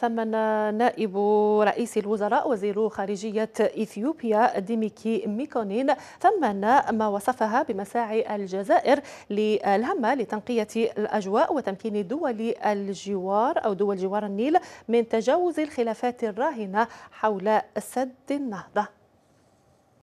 ثمن نائب رئيس الوزراء وزير خارجية إثيوبيا ديميكي ميكونين ثمن ما وصفها بمساعي الجزائر الهامة لتنقية الأجواء وتمكين دول الجوار أو دول جوار النيل من تجاوز الخلافات الراهنة حول سد النهضة